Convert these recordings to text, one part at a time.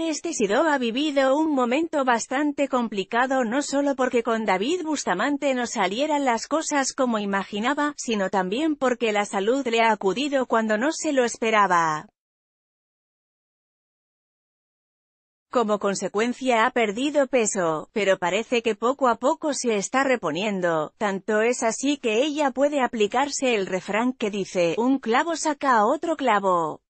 Este sido ha vivido un momento bastante complicado no solo porque con David Bustamante no salieran las cosas como imaginaba, sino también porque la salud le ha acudido cuando no se lo esperaba. Como consecuencia ha perdido peso, pero parece que poco a poco se está reponiendo, tanto es así que ella puede aplicarse el refrán que dice, un clavo saca a otro clavo.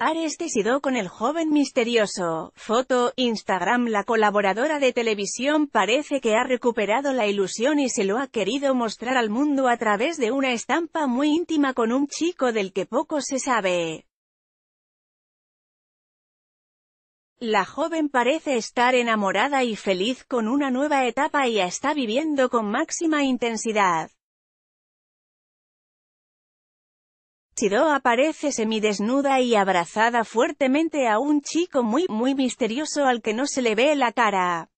Ares Sidó con el joven misterioso. Foto, Instagram La colaboradora de televisión parece que ha recuperado la ilusión y se lo ha querido mostrar al mundo a través de una estampa muy íntima con un chico del que poco se sabe. La joven parece estar enamorada y feliz con una nueva etapa y está viviendo con máxima intensidad. Shido aparece semidesnuda y abrazada fuertemente a un chico muy, muy misterioso al que no se le ve la cara.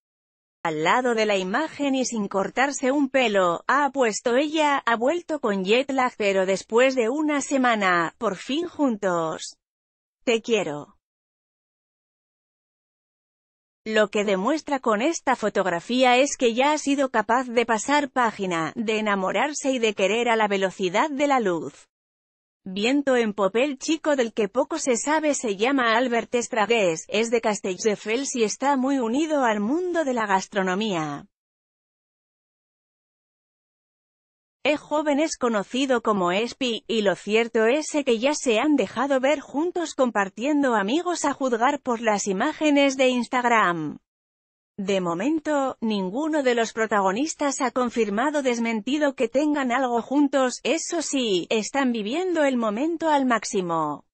Al lado de la imagen y sin cortarse un pelo, ha puesto ella, ha vuelto con jet lag pero después de una semana, por fin juntos. Te quiero. Lo que demuestra con esta fotografía es que ya ha sido capaz de pasar página, de enamorarse y de querer a la velocidad de la luz. Viento en popel, chico del que poco se sabe se llama Albert Estragués, es de Castelldefels y está muy unido al mundo de la gastronomía. Es joven es conocido como Espi, y lo cierto es que ya se han dejado ver juntos compartiendo amigos a juzgar por las imágenes de Instagram. De momento, ninguno de los protagonistas ha confirmado desmentido que tengan algo juntos, eso sí, están viviendo el momento al máximo.